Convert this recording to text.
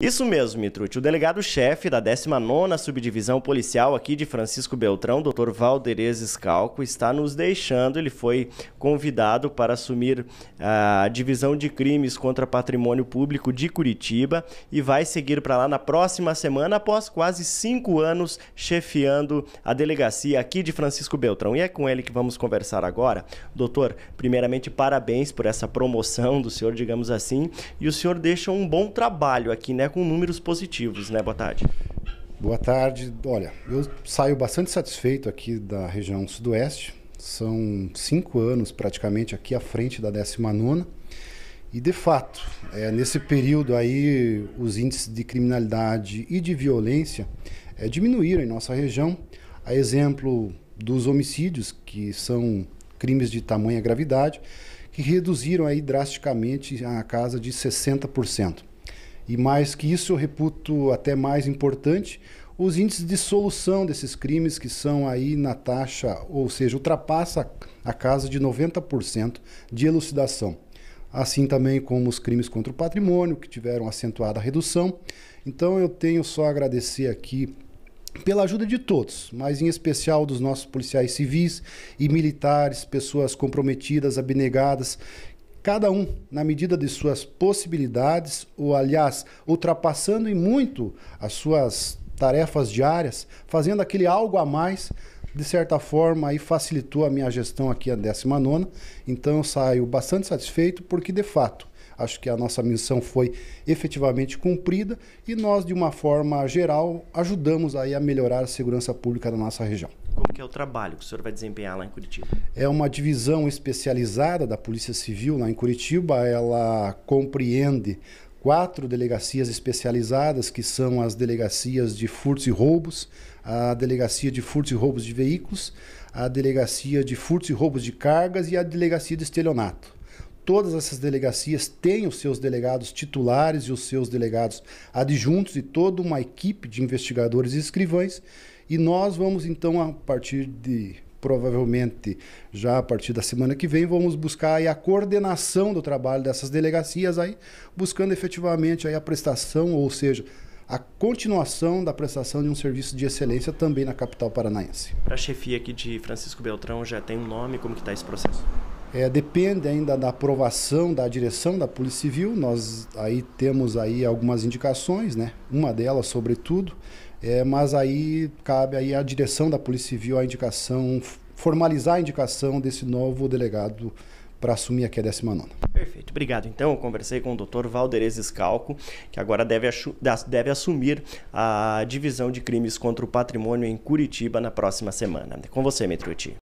Isso mesmo, Mitrute. O delegado-chefe da 19ª Subdivisão Policial aqui de Francisco Beltrão, Dr. Valderezes Calco, está nos deixando. Ele foi convidado para assumir ah, a Divisão de Crimes contra Patrimônio Público de Curitiba e vai seguir para lá na próxima semana, após quase cinco anos chefiando a delegacia aqui de Francisco Beltrão. E é com ele que vamos conversar agora. Doutor, primeiramente, parabéns por essa promoção do senhor, digamos assim, e o senhor deixa um bom trabalho aqui, né? com números positivos, né? Boa tarde. Boa tarde. Olha, eu saio bastante satisfeito aqui da região sudoeste. São cinco anos praticamente aqui à frente da 19 e de fato, é, nesse período aí, os índices de criminalidade e de violência é, diminuíram em nossa região. A exemplo dos homicídios, que são crimes de tamanha gravidade, que reduziram aí drasticamente a casa de 60%. E mais que isso, eu reputo até mais importante os índices de solução desses crimes que são aí na taxa, ou seja, ultrapassa a casa de 90% de elucidação. Assim também como os crimes contra o patrimônio, que tiveram acentuada redução. Então eu tenho só a agradecer aqui pela ajuda de todos, mas em especial dos nossos policiais civis e militares, pessoas comprometidas, abnegadas, cada um na medida de suas possibilidades, ou aliás, ultrapassando em muito as suas tarefas diárias, fazendo aquele algo a mais, de certa forma aí facilitou a minha gestão aqui a 19 Então eu saio bastante satisfeito porque de fato Acho que a nossa missão foi efetivamente cumprida e nós, de uma forma geral, ajudamos aí a melhorar a segurança pública da nossa região. Como que é o trabalho que o senhor vai desempenhar lá em Curitiba? É uma divisão especializada da Polícia Civil lá em Curitiba. Ela compreende quatro delegacias especializadas, que são as delegacias de furtos e roubos, a delegacia de furtos e roubos de veículos, a delegacia de furtos e roubos de cargas e a delegacia de estelionato todas essas delegacias têm os seus delegados titulares e os seus delegados adjuntos e toda uma equipe de investigadores e escrivães. E nós vamos então, a partir de provavelmente já a partir da semana que vem vamos buscar aí a coordenação do trabalho dessas delegacias aí, buscando efetivamente aí a prestação, ou seja, a continuação da prestação de um serviço de excelência também na capital paranaense. Para a chefia aqui de Francisco Beltrão já tem um nome, como que está esse processo? É, depende ainda da aprovação da direção da Polícia Civil. Nós aí temos aí algumas indicações, né? Uma delas, sobretudo, é, mas aí cabe aí à direção da Polícia Civil a indicação, formalizar a indicação desse novo delegado para assumir aqui a 19 Perfeito, obrigado. Então, eu conversei com o Dr. valderes Escalco, que agora deve, deve assumir a divisão de crimes contra o patrimônio em Curitiba na próxima semana. Com você, Metruti.